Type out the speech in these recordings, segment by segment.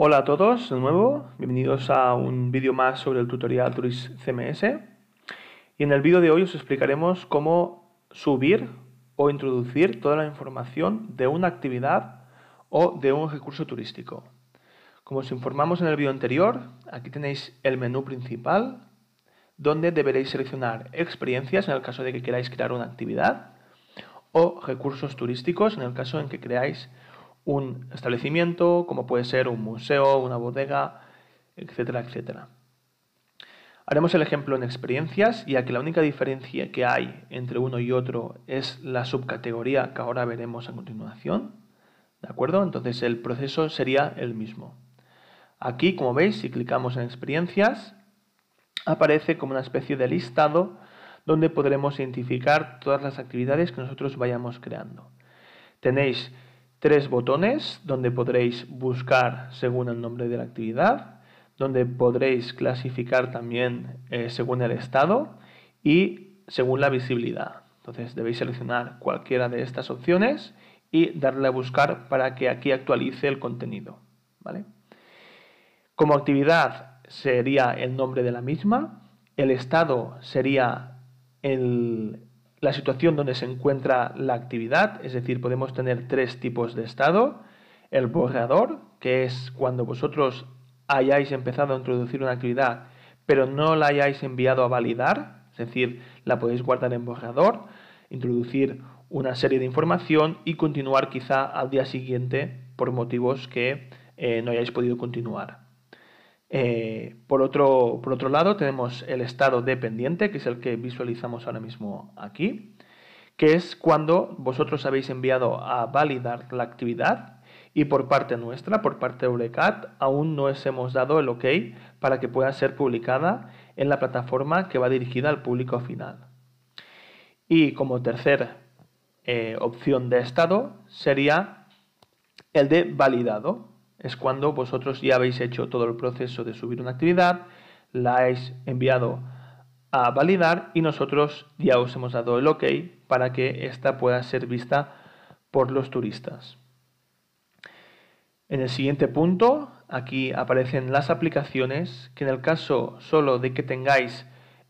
Hola a todos de nuevo, bienvenidos a un vídeo más sobre el tutorial Turis CMS y en el vídeo de hoy os explicaremos cómo subir o introducir toda la información de una actividad o de un recurso turístico. Como os informamos en el vídeo anterior, aquí tenéis el menú principal donde deberéis seleccionar experiencias en el caso de que queráis crear una actividad o recursos turísticos en el caso en que creáis un establecimiento, como puede ser un museo, una bodega, etcétera, etcétera. Haremos el ejemplo en experiencias, ya que la única diferencia que hay entre uno y otro es la subcategoría que ahora veremos a continuación. ¿De acuerdo? Entonces el proceso sería el mismo. Aquí, como veis, si clicamos en experiencias, aparece como una especie de listado donde podremos identificar todas las actividades que nosotros vayamos creando. Tenéis tres botones donde podréis buscar según el nombre de la actividad, donde podréis clasificar también eh, según el estado y según la visibilidad. Entonces debéis seleccionar cualquiera de estas opciones y darle a buscar para que aquí actualice el contenido. ¿vale? Como actividad sería el nombre de la misma, el estado sería el, la situación donde se encuentra la actividad, es decir, podemos tener tres tipos de estado. El borrador, que es cuando vosotros hayáis empezado a introducir una actividad, pero no la hayáis enviado a validar, es decir, la podéis guardar en borrador, introducir una serie de información y continuar quizá al día siguiente por motivos que eh, no hayáis podido continuar. Eh, por, otro, lado, tenemos el estado dependiente, que es el que visualizamos ahora mismo aquí, que es cuando vosotros habéis enviado a validar la actividad y por parte nuestra, por parte de Eurecat, aún no os hemos dado el OK para que pueda ser publicada en la plataforma que va dirigida al público final. Y como tercera eh, opción de estado sería el de validado, es cuando vosotros ya habéis hecho todo el proceso de subir una actividad, la habéis enviado a validar y nosotros ya os hemos dado el OK para que esta pueda ser vista por los turistas. En el siguiente punto, aquí aparecen las aplicaciones, que en el caso solo de que tengáis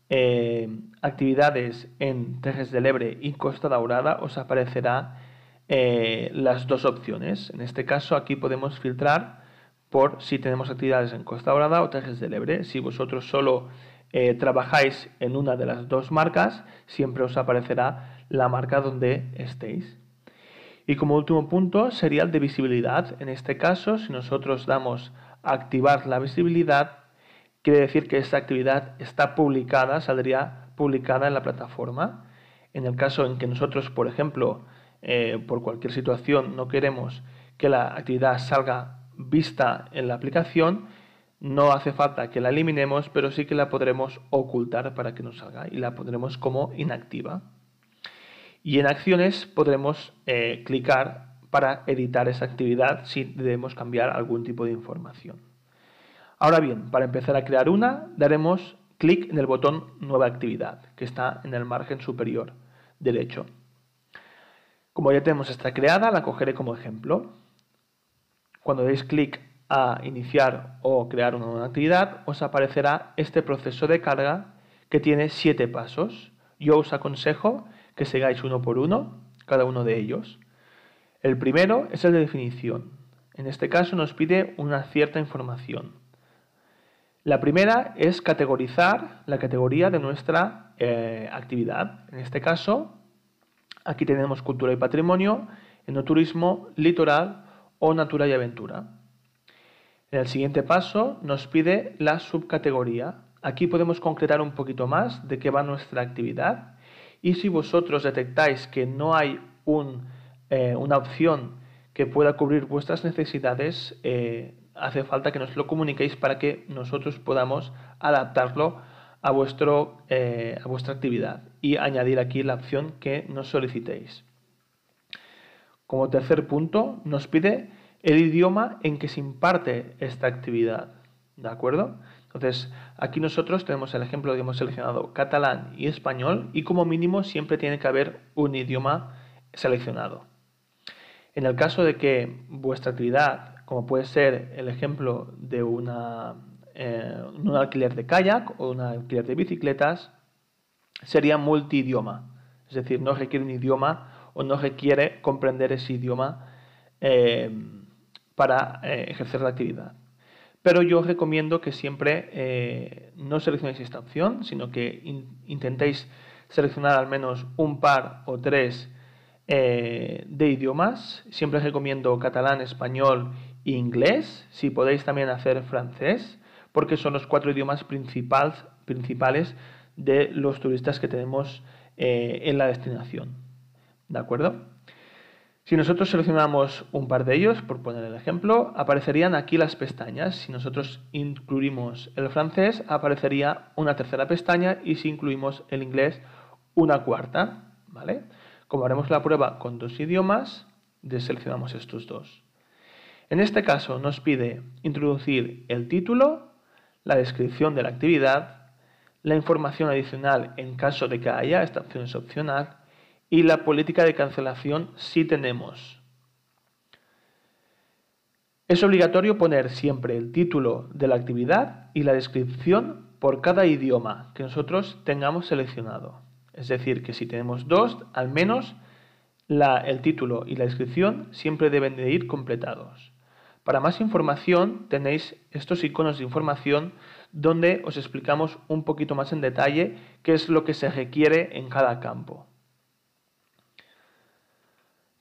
eh, actividades en Tejes del Ebre y Costa Daurada, os aparecerá eh, las dos opciones. En este caso aquí podemos filtrar por si tenemos actividades en Costa Dorada... o Tejes de Ebre. Si vosotros solo eh, trabajáis en una de las dos marcas, siempre os aparecerá la marca donde estéis. Y como último punto sería el de visibilidad. En este caso, si nosotros damos activar la visibilidad, quiere decir que esta actividad está publicada, saldría publicada en la plataforma. En el caso en que nosotros, por ejemplo, eh, por cualquier situación no queremos que la actividad salga vista en la aplicación, no hace falta que la eliminemos, pero sí que la podremos ocultar para que no salga y la pondremos como inactiva. Y en acciones podremos eh, clicar para editar esa actividad si debemos cambiar algún tipo de información. Ahora bien, para empezar a crear una, daremos clic en el botón Nueva actividad, que está en el margen superior derecho. Como ya tenemos esta creada, la cogeré como ejemplo. Cuando deis clic a iniciar o crear una nueva actividad, os aparecerá este proceso de carga que tiene siete pasos. Yo os aconsejo que sigáis uno por uno, cada uno de ellos. El primero es el de definición. En este caso nos pide una cierta información. La primera es categorizar la categoría de nuestra eh, actividad. En este caso Aquí tenemos cultura y patrimonio, enoturismo, litoral o natura y aventura. En el siguiente paso nos pide la subcategoría. Aquí podemos concretar un poquito más de qué va nuestra actividad y si vosotros detectáis que no hay eh, una opción que pueda cubrir vuestras necesidades, eh, hace falta que nos lo comuniquéis para que nosotros podamos adaptarlo a, vuestro, eh, a vuestra actividad y añadir aquí la opción que nos solicitéis. Como tercer punto, nos pide el idioma en que se imparte esta actividad. ¿De acuerdo? Entonces, aquí nosotros tenemos el ejemplo que hemos seleccionado catalán y español y como mínimo siempre tiene que haber un idioma seleccionado. En el caso de que vuestra actividad, como puede ser el ejemplo de una, eh, un alquiler de kayak o un alquiler de bicicletas, sería multidioma, es decir, no requiere un idioma o no requiere comprender ese idioma eh, para eh, ejercer la actividad. Pero yo os recomiendo que siempre eh, no seleccionéis esta opción, sino que intentéis seleccionar al menos un par o tres de idiomas. Siempre os recomiendo catalán, español e inglés. Si podéis también hacer francés, porque son los cuatro idiomas principales, principales de los turistas que tenemos eh, en la destinación. ¿De acuerdo? Si nosotros seleccionamos un par de ellos, por poner el ejemplo, aparecerían aquí las pestañas. Si nosotros incluimos el francés, aparecería una tercera pestaña y si incluimos el inglés, una cuarta. ¿vale? Como haremos la prueba con dos idiomas, deseleccionamos estos dos. En este caso nos pide introducir el título, la descripción de la actividad, la información adicional en caso de que haya, esta opción es opcional, y la política de cancelación si tenemos. Es obligatorio poner siempre el título de la actividad y la descripción por cada idioma que nosotros tengamos seleccionado. Es decir, que si tenemos dos, al menos el título y la descripción siempre deben de ir completados. Para más información tenéis estos iconos de información donde os explicamos un poquito más en detalle qué es lo que se requiere en cada campo.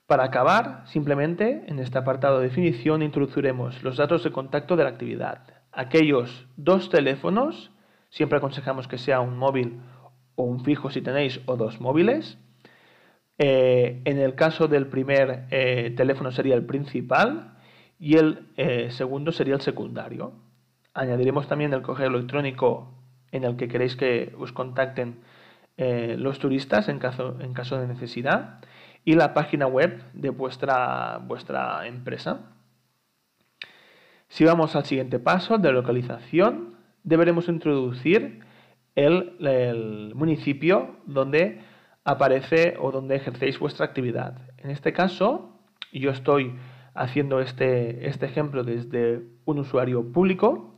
Para acabar, simplemente en este apartado de definición introduciremos los datos de contacto de la actividad. Aquellos dos teléfonos, siempre aconsejamos que sea un móvil o un fijo si tenéis o dos móviles. Eh, en el caso del primer eh, teléfono sería el principal, y el eh, segundo sería el secundario. Añadiremos también el correo electrónico en el que queréis que os contacten eh, los turistas en caso, en caso de necesidad y la página web de vuestra, vuestra empresa. Si vamos al siguiente paso de localización, deberemos introducir el, el municipio donde aparece o donde ejercéis vuestra actividad. En este caso, yo estoy haciendo este, este ejemplo desde un usuario público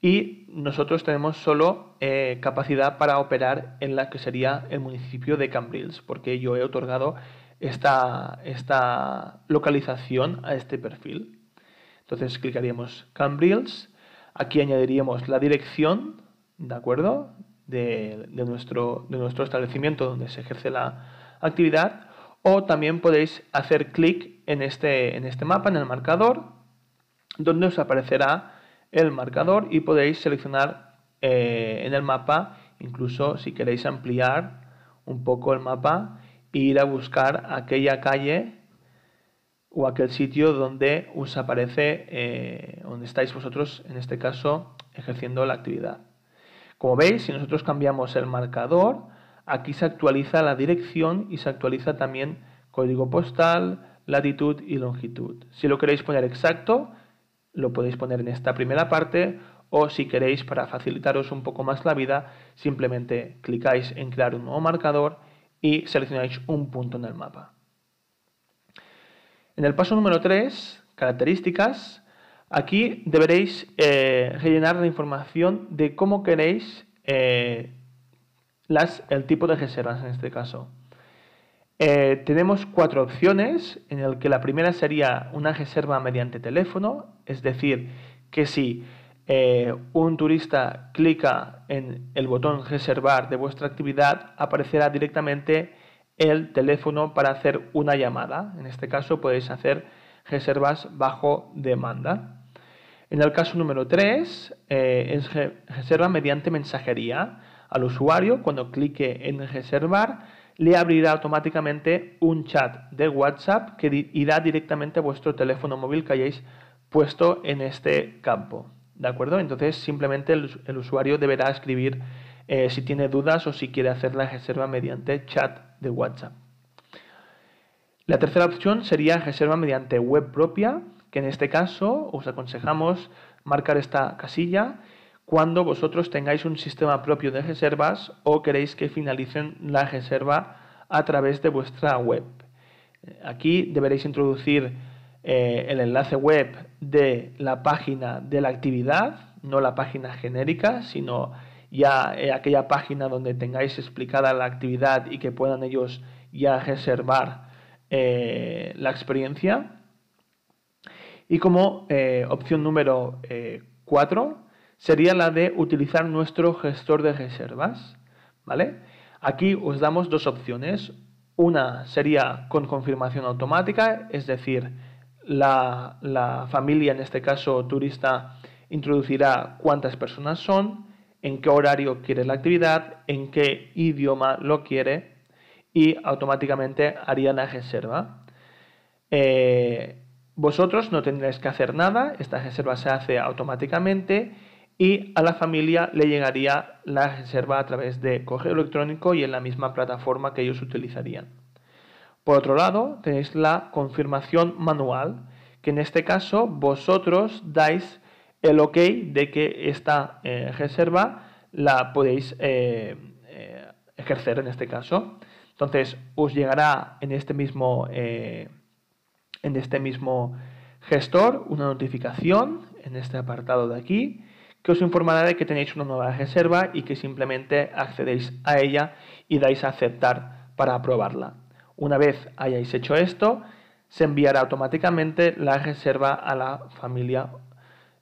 y nosotros tenemos solo eh, capacidad para operar en la que sería el municipio de Cambrils, porque yo he otorgado esta, esta localización a este perfil. Entonces clicaríamos Cambrils, aquí añadiríamos la dirección, ¿de acuerdo? De, nuestro, de nuestro establecimiento donde se ejerce la actividad o también podéis hacer clic este, en este, mapa, en el marcador, donde os aparecerá el marcador y podéis seleccionar eh, en el mapa, incluso si queréis ampliar un poco el mapa e ir a buscar aquella calle o aquel sitio donde os aparece, eh, donde estáis vosotros, en este caso, ejerciendo la actividad. Como veis, si nosotros cambiamos el marcador, Aquí se actualiza la dirección y se actualiza también código postal, latitud y longitud. Si lo queréis poner exacto, lo podéis poner en esta primera parte o si queréis, para facilitaros un poco más la vida, simplemente clicáis en crear un nuevo marcador y seleccionáis un punto en el mapa. En el paso número 3, características, aquí deberéis eh, rellenar la información de cómo queréis eh, las, el tipo de reservas en este caso. Eh, tenemos cuatro opciones, en el que la primera sería una reserva mediante teléfono, es decir, que si eh, un turista clica en el botón reservar de vuestra actividad, aparecerá directamente el teléfono para hacer una llamada. En este caso podéis hacer reservas bajo demanda. En el caso número 3 eh, es reserva mediante mensajería al usuario, cuando clique en reservar, le abrirá automáticamente un chat de WhatsApp que irá directamente a vuestro teléfono móvil que hayáis puesto en este campo. ¿De acuerdo? Entonces simplemente el, usuario deberá escribir eh, si tiene dudas o si quiere hacer la reserva mediante chat de WhatsApp. La tercera opción sería reserva mediante web propia, que en este caso os aconsejamos marcar esta casilla cuando vosotros tengáis un sistema propio de reservas o queréis que finalicen la reserva a través de vuestra web. Eh, aquí deberéis introducir eh, el enlace web de la página de la actividad, no la página genérica, sino ya eh, aquella página donde tengáis explicada la actividad y que puedan ellos ya reservar la experiencia. Y como opción número 4, sería la de utilizar nuestro gestor de reservas, ¿vale? Aquí os damos dos opciones. Una sería con confirmación automática, es decir, la, familia, en este caso turista, introducirá cuántas personas son, en qué horario quiere la actividad, en qué idioma lo quiere y automáticamente haría la reserva. Eh, vosotros no tendréis que hacer nada, esta reserva se hace automáticamente y a la familia le llegaría la reserva a través de correo electrónico y en la misma plataforma que ellos utilizarían. Por otro lado, tenéis la confirmación manual, que en este caso vosotros dais el ok de que esta eh, reserva la podéis eh, eh, ejercer en este caso. Entonces, os llegará en este mismo, en este mismo gestor una notificación en este apartado de aquí que os informará de que tenéis una nueva reserva y que simplemente accedéis a ella y dais a aceptar para aprobarla. Una vez hayáis hecho esto, se enviará automáticamente la reserva a la familia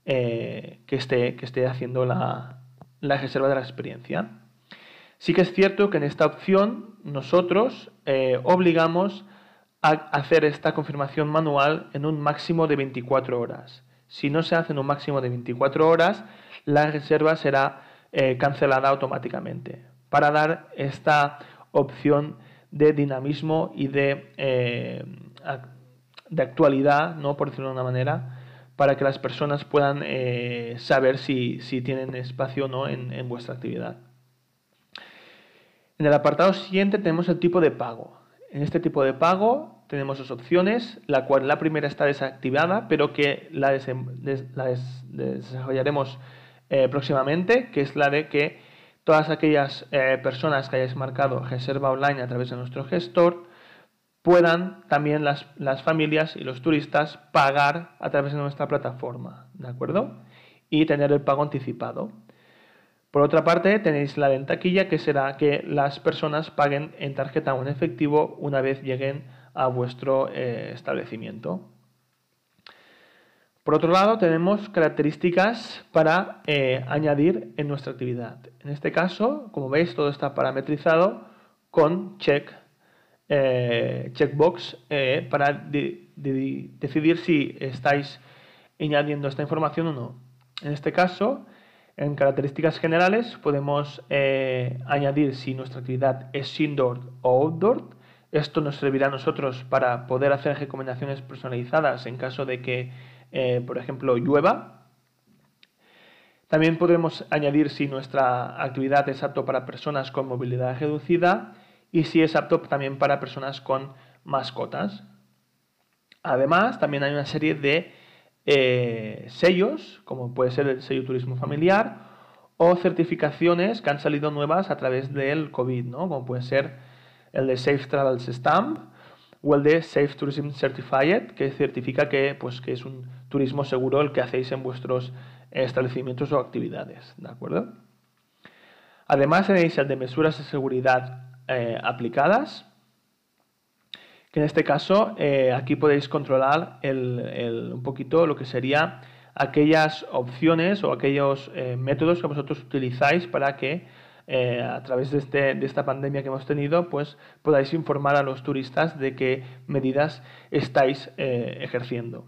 eh, que, esté, que, esté, haciendo la, reserva de la experiencia. Sí que es cierto que en esta opción nosotros eh, obligamos a hacer esta confirmación manual en un máximo de 24 horas. Si no se hace en un máximo de 24 horas, la reserva será eh, cancelada automáticamente para dar esta opción de dinamismo y de, eh, de actualidad, ¿no? por decirlo de una manera, para que las personas puedan eh, saber si, tienen espacio o no en, en, vuestra actividad. En el apartado siguiente tenemos el tipo de pago. En este tipo de pago tenemos dos opciones, la cual la primera está desactivada, pero que la, desarrollaremos eh, próximamente, que es la de que todas aquellas eh, personas que hayáis marcado reserva online a través de nuestro gestor puedan también las, las, familias y los turistas pagar a través de nuestra plataforma, ¿de acuerdo? Y tener el pago anticipado. Por otra parte, tenéis la ventaquilla que será que las personas paguen en tarjeta o en efectivo una vez lleguen a a vuestro eh, establecimiento. Por otro lado, tenemos características para eh, añadir en nuestra actividad. En este caso, como veis, todo está parametrizado con check, eh, checkbox para decidir si estáis añadiendo esta información o no. En este caso, en características generales podemos añadir si nuestra actividad es indoor o outdoor, esto nos servirá a nosotros para poder hacer recomendaciones personalizadas en caso de que, eh, por ejemplo, llueva. También podremos añadir si nuestra actividad es apto para personas con movilidad reducida y si es apto también para personas con mascotas. Además, también hay una serie de eh, sellos, como puede ser el sello turismo familiar, o certificaciones que han salido nuevas a través del COVID, como puede ser el de Safe Travels Stamp o el de Safe Tourism Certified, que certifica que, pues, es un turismo seguro el que hacéis en vuestros establecimientos o actividades. ¿De acuerdo? Además tenéis el de Mesuras de seguridad eh, aplicadas, que en este caso eh, aquí podéis controlar un poquito lo que sería aquellas opciones o aquellos eh, métodos que vosotros utilizáis para que eh, a través este, de, esta pandemia que hemos tenido, pues podáis informar a los turistas de qué medidas estáis eh, ejerciendo.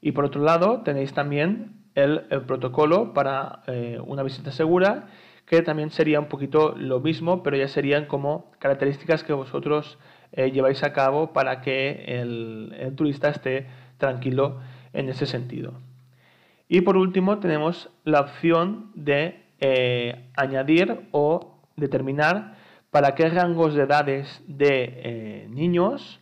Y por otro lado, tenéis también el, protocolo para eh, una visita segura, que también sería un poquito lo mismo, pero ya serían como características que vosotros lleváis a cabo para que el turista esté tranquilo en ese sentido. Y por último tenemos la opción de eh, añadir o determinar para qué rangos de edades de eh, niños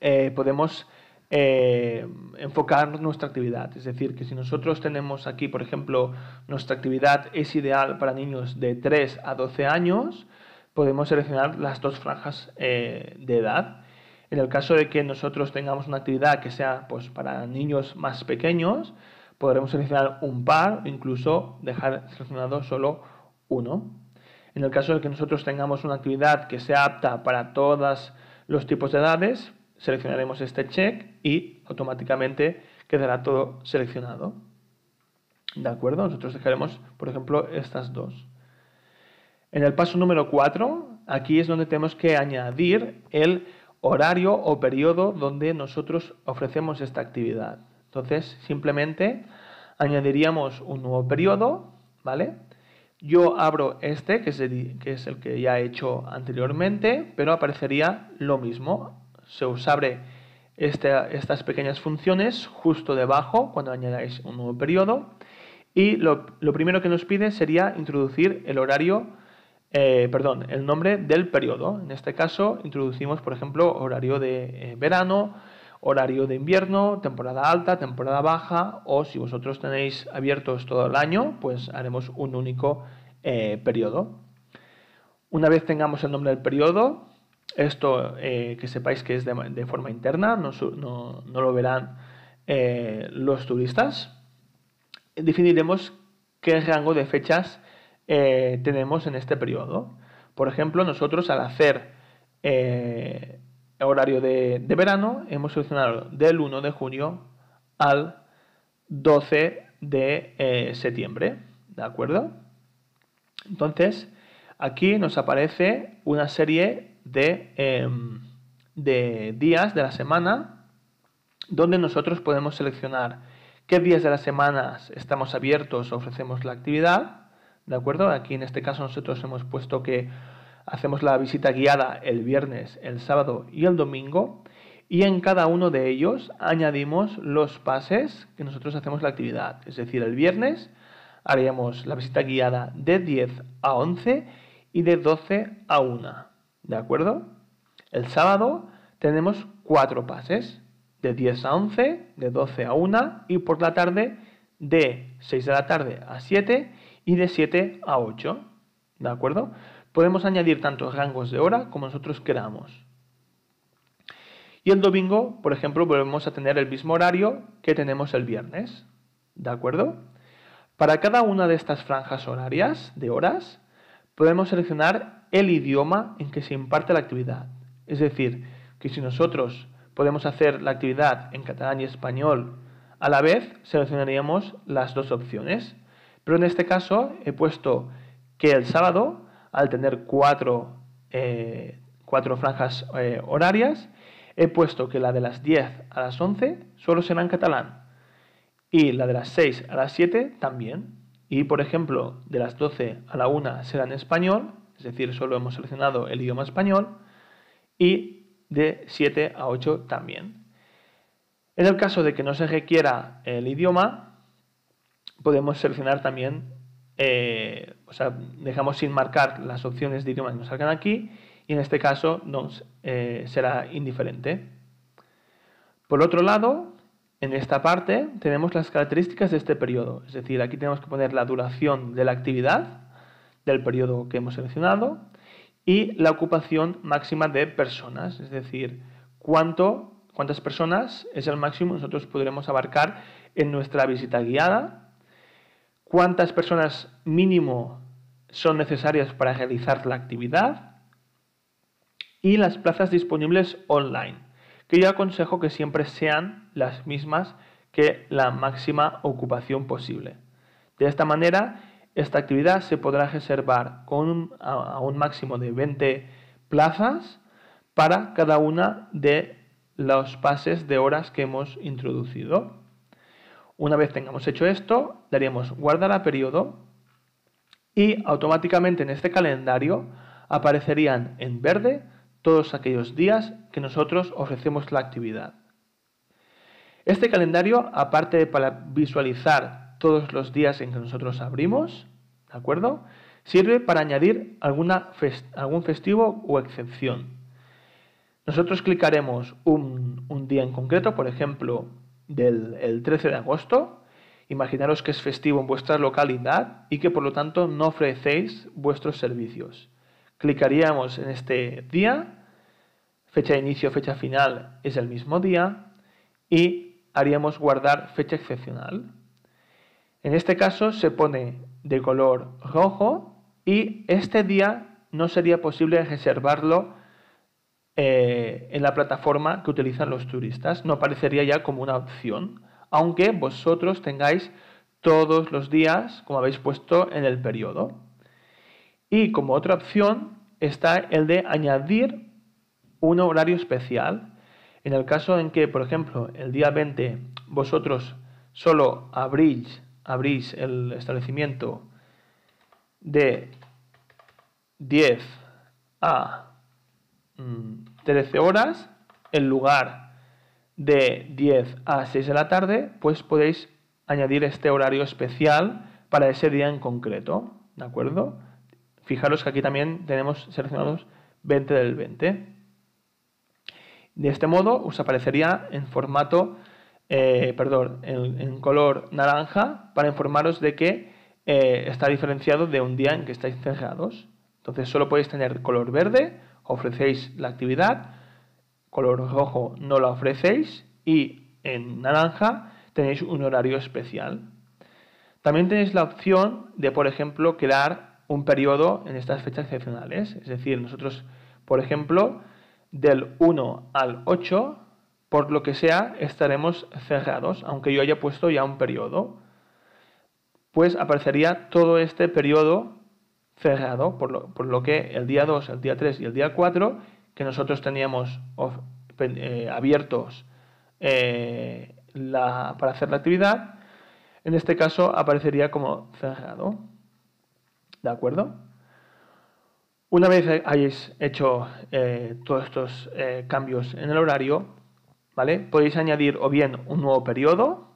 eh, podemos enfocar nuestra actividad. Es decir, que si nosotros tenemos aquí, por ejemplo, nuestra actividad es ideal para niños de 3 a 12 años, podemos seleccionar las dos franjas de edad. En el caso de que nosotros tengamos una actividad que sea pues, para niños más pequeños, podremos seleccionar un par o incluso dejar seleccionado solo uno. En el caso de que nosotros tengamos una actividad que sea apta para todos los tipos de edades, seleccionaremos este check y automáticamente quedará todo seleccionado. ¿De acuerdo? Nosotros dejaremos, por ejemplo, estas dos. En el paso número 4, aquí es donde tenemos que añadir el horario o periodo donde nosotros ofrecemos esta actividad. Entonces, simplemente añadiríamos un nuevo periodo, ¿vale? Yo abro este, que es, el, que ya he hecho anteriormente, pero aparecería lo mismo. Se os abre este, estas pequeñas funciones justo debajo cuando añadáis un nuevo periodo. Y lo, primero que nos pide sería introducir el horario, eh, perdón, el nombre del periodo. En este caso introducimos, por ejemplo, horario de eh, verano, horario de invierno, temporada alta, temporada baja o si vosotros tenéis abiertos todo el año, pues haremos un único eh, periodo. Una vez tengamos el nombre del periodo, esto eh, que sepáis que es de, forma interna, no, lo verán eh, los turistas, definiremos qué rango de fechas tenemos en este periodo. Por ejemplo, nosotros al hacer horario de, verano, hemos seleccionado del 1 de junio al 12 de eh, septiembre, ¿de acuerdo? Entonces, aquí nos aparece una serie de, em, de días de la semana donde nosotros podemos seleccionar qué días de la semana estamos abiertos, ofrecemos la actividad, ¿de acuerdo? Aquí en este caso nosotros hemos puesto que Hacemos la visita guiada el viernes, el sábado y el domingo y en cada uno de ellos añadimos los pases que nosotros hacemos la actividad. Es decir, el viernes haríamos la visita guiada de 10 a 11 y de 12 a 1. ¿De acuerdo? El sábado tenemos cuatro pases, de 10 a 11, de 12 a 1 y por la tarde de 6 de la tarde a 7 y de 7 a 8. ¿De acuerdo? Podemos añadir tantos rangos de hora como nosotros queramos. Y el domingo, por ejemplo, volvemos a tener el mismo horario que tenemos el viernes. ¿De acuerdo? Para cada una de estas franjas horarias de horas, podemos seleccionar el idioma en que se imparte la actividad. Es decir, que si nosotros podemos hacer la actividad en catalán y español a la vez, seleccionaríamos las dos opciones. Pero en este caso he puesto que el sábado al tener cuatro, eh, franjas eh, horarias, he puesto que la de las 10 a las 11 solo será en catalán y la de las 6 a las 7 también. Y por ejemplo, de las 12 a la 1 será en español, es decir, solo hemos seleccionado el idioma español y de 7 a 8 también. En el caso de que no se requiera el idioma, podemos seleccionar también eh, dejamos sin marcar las opciones de idioma que nos salgan aquí y en este caso nos eh, será indiferente. Por otro lado, en esta parte tenemos las características de este periodo, es decir, aquí tenemos que poner la duración de la actividad del periodo que hemos seleccionado y la ocupación máxima de personas, es decir, cuánto, cuántas personas es el máximo que nosotros podremos abarcar en nuestra visita guiada cuántas personas mínimo son necesarias para realizar la actividad y las plazas disponibles online, que yo aconsejo que siempre sean las mismas que la máxima ocupación posible. De esta manera, esta actividad se podrá reservar con a, un máximo de 20 plazas para cada una de los pases de horas que hemos introducido. Una vez tengamos hecho esto, daríamos guardar a periodo y automáticamente en este calendario aparecerían en verde todos aquellos días que nosotros ofrecemos la actividad. Este calendario, aparte de para visualizar todos los días en que nosotros abrimos, ¿de acuerdo? Sirve para añadir alguna algún festivo o excepción. Nosotros clicaremos un, día en concreto, por ejemplo, del el 13 de agosto, Imaginaros que es festivo en vuestra localidad y que por lo tanto no ofrecéis vuestros servicios. Clicaríamos en este día, fecha de inicio, fecha final es el mismo día y haríamos guardar fecha excepcional. En este caso se pone de color rojo y este día no sería posible reservarlo eh, en la plataforma que utilizan los turistas. No aparecería ya como una opción aunque vosotros tengáis todos los días, como habéis puesto en el periodo. Y como otra opción está el de añadir un horario especial. En el caso en que, por ejemplo, el día 20 vosotros solo abrís, abrís el establecimiento de 10 a 13 mm, horas, en lugar de 10 a 6 de la tarde, pues podéis añadir este horario especial para ese día en concreto, ¿de acuerdo? Fijaros que aquí también tenemos seleccionados 20 del 20. De este modo os aparecería en formato, eh, perdón, en, color naranja para informaros de que eh, está diferenciado de un día en que estáis cerrados. Entonces solo podéis tener color verde, ofrecéis la actividad color rojo no la ofrecéis y en naranja tenéis un horario especial. También tenéis la opción de, por ejemplo, crear un periodo en estas fechas excepcionales. Es decir, nosotros, por ejemplo, del 1 al 8, por lo que sea, estaremos cerrados, aunque yo haya puesto ya un periodo. Pues aparecería todo este periodo cerrado, por lo, por lo que el día 2, el día 3 y el día 4 que nosotros teníamos eh, abiertos eh, para hacer la actividad, en este caso aparecería como cerrado. ¿De acuerdo? Una vez hayáis hecho eh, todos estos cambios en el horario, ¿vale? Podéis añadir o bien un nuevo periodo,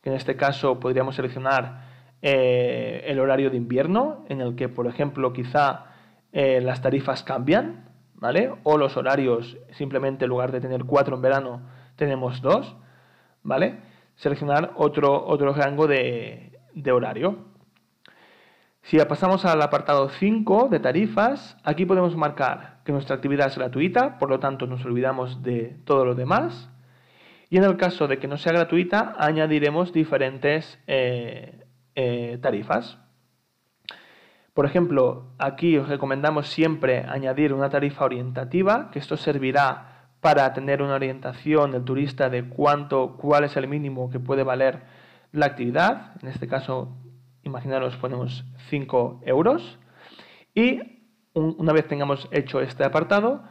que en este caso podríamos seleccionar el horario de invierno, en el que, por ejemplo, quizá las tarifas cambian, ¿vale? O los horarios, simplemente en lugar de tener cuatro en verano, tenemos dos, ¿vale? Seleccionar otro, otro rango de, horario. Si pasamos al apartado 5 de tarifas, aquí podemos marcar que nuestra actividad es gratuita, por lo tanto nos olvidamos de todo lo demás. Y en el caso de que no sea gratuita, añadiremos diferentes eh, eh, tarifas. Por ejemplo, aquí os recomendamos siempre añadir una tarifa orientativa, que esto servirá para tener una orientación del turista de cuánto, cuál es el mínimo que puede valer la actividad. En este caso, imaginaros, ponemos 5 euros. Y una vez tengamos hecho este apartado,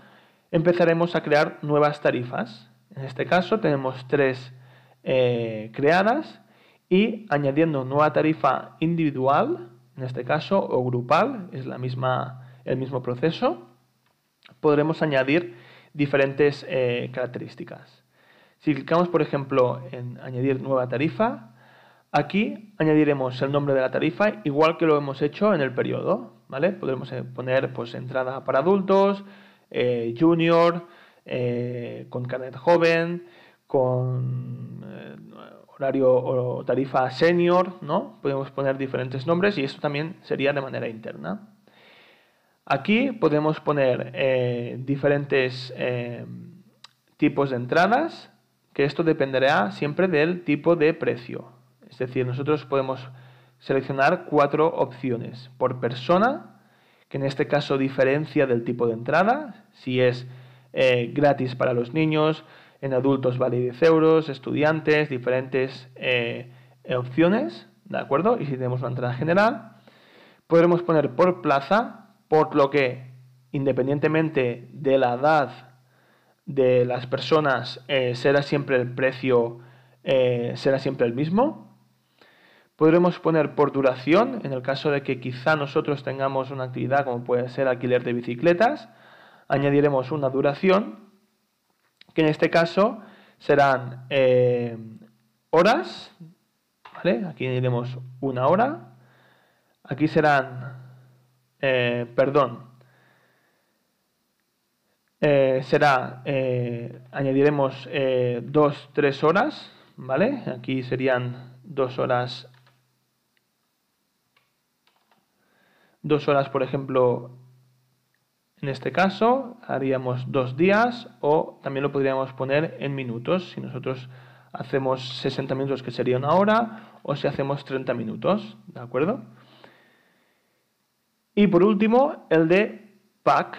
empezaremos a crear nuevas tarifas. En este caso, tenemos tres eh, creadas y añadiendo nueva tarifa individual en este caso, o grupal, es la misma, el mismo proceso, podremos añadir diferentes eh, características. Si clicamos, por ejemplo, en añadir nueva tarifa, aquí añadiremos el nombre de la tarifa, igual que lo hemos hecho en el periodo, ¿vale? Podremos eh, poner, pues, entrada para adultos, eh, junior, con carnet joven, con horario o tarifa senior, ¿no? Podemos poner diferentes nombres y esto también sería de manera interna. Aquí podemos poner eh, diferentes eh, tipos de entradas, que esto dependerá siempre del tipo de precio. Es decir, nosotros podemos seleccionar cuatro opciones por persona, que en este caso diferencia del tipo de entrada, si es eh, gratis para los niños, en adultos vale 10 euros, estudiantes, diferentes eh, opciones, ¿de acuerdo? Y si tenemos una entrada general, podremos poner por plaza, por lo que independientemente de la edad de las personas eh, será siempre el precio, eh, será siempre el mismo. Podremos poner por duración, en el caso de que quizá nosotros tengamos una actividad como puede ser alquiler de bicicletas, añadiremos una duración en este caso serán eh, horas, Aquí añadiremos una hora. Aquí serán, eh, perdón, eh, será, añadiremos dos, tres horas, ¿vale? Aquí serían dos horas, dos horas, por ejemplo, en este caso haríamos dos días o también lo podríamos poner en minutos. Si nosotros hacemos 60 minutos, que sería una hora, o si hacemos 30 minutos, ¿de acuerdo? Y por último, el de pack,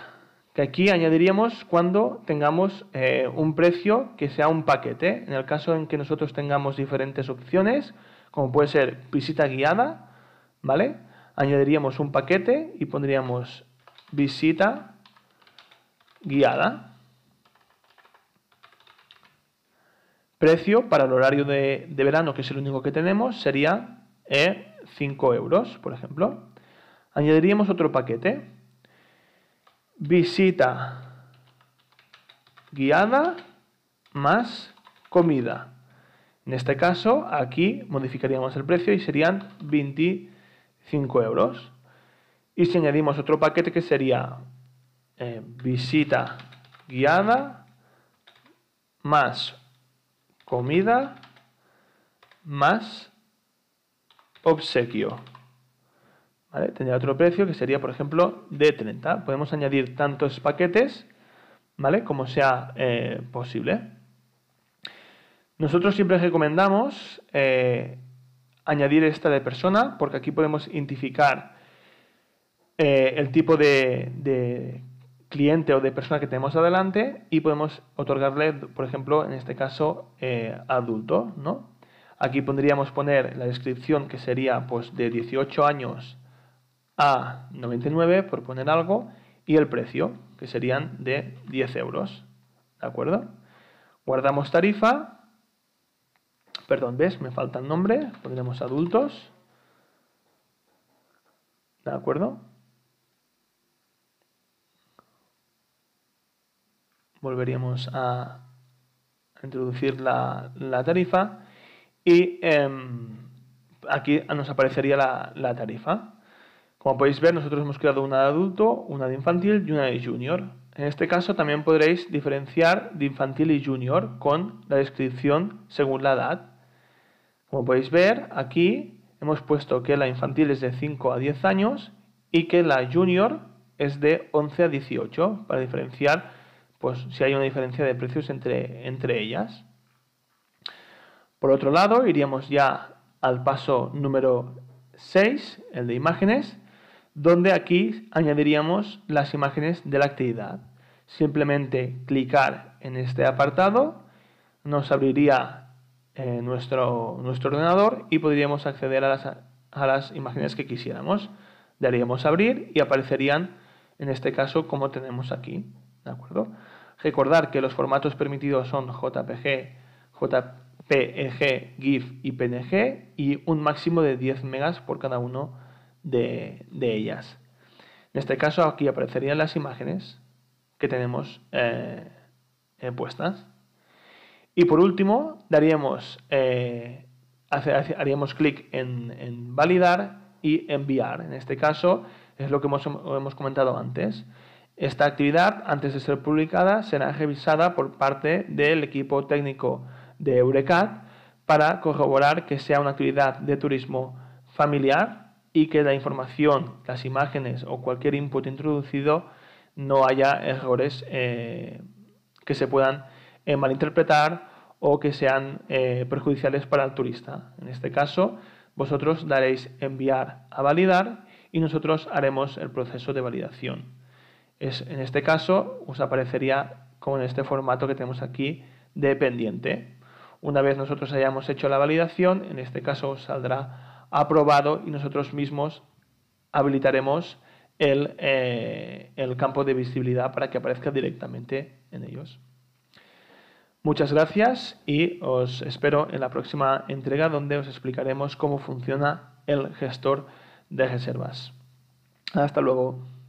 que aquí añadiríamos cuando tengamos eh, un precio que sea un paquete. En el caso en que nosotros tengamos diferentes opciones, como puede ser visita guiada, ¿vale? Añadiríamos un paquete y pondríamos visita guiada. Precio para el horario de, verano, que es el único que tenemos, sería 5 eh, euros, por ejemplo. Añadiríamos otro paquete. Visita guiada más comida. En este caso, aquí modificaríamos el precio y serían 25 euros. Y si añadimos otro paquete que sería eh, visita guiada más comida más obsequio. ¿Vale? Tendría otro precio que sería, por ejemplo, de 30. Podemos añadir tantos paquetes ¿vale? como sea eh, posible. Nosotros siempre recomendamos eh, añadir esta de persona porque aquí podemos identificar el tipo de cliente o de persona que tenemos adelante y podemos otorgarle, por ejemplo, en este caso, eh, adulto, ¿no? Aquí podríamos poner la descripción que sería pues, de 18 años a 99, por poner algo, y el precio, que serían de 10 euros, ¿de acuerdo? Guardamos tarifa, perdón, ¿ves? Me falta el nombre, pondremos adultos, ¿de acuerdo? volveríamos a introducir la, tarifa y em, aquí nos aparecería la, la, tarifa. Como podéis ver, nosotros hemos creado una de adulto, una de infantil y una de junior. En este caso también podréis diferenciar de infantil y junior con la descripción según la edad. Como podéis ver, aquí hemos puesto que la infantil es de 5 a 10 años y que la junior es de 11 a 18 para diferenciar pues si hay una diferencia de precios entre, ellas. Por otro lado, iríamos ya al paso número 6, el de imágenes, donde aquí añadiríamos las imágenes de la actividad. Simplemente clicar en este apartado nos abriría eh, nuestro, ordenador y podríamos acceder a las, a las imágenes que quisiéramos. Daríamos abrir y aparecerían, en este caso, como tenemos aquí. ¿De acuerdo? Recordar que los formatos permitidos son JPG, JPEG, GIF y PNG y un máximo de 10 megas por cada uno de, ellas. En este caso aquí aparecerían las imágenes que tenemos eh, eh, puestas. Y por último, daríamos, eh, haríamos clic en, validar y enviar. En este caso es lo que hemos, hemos comentado antes. Esta actividad, antes de ser publicada, será revisada por parte del equipo técnico de Eurecat para corroborar que sea una actividad de turismo familiar y que la información, las imágenes o cualquier input introducido no haya errores eh, que se puedan eh, malinterpretar o que sean eh, perjudiciales para el turista. En este caso, vosotros daréis enviar a validar y nosotros haremos el proceso de validación en este caso os aparecería con este formato que tenemos aquí de pendiente. Una vez nosotros hayamos hecho la validación, en este caso saldrá aprobado y nosotros mismos habilitaremos eh, el campo de visibilidad para que aparezca directamente en ellos. Muchas gracias y os espero en la próxima entrega donde os explicaremos cómo funciona el gestor de reservas. Hasta luego.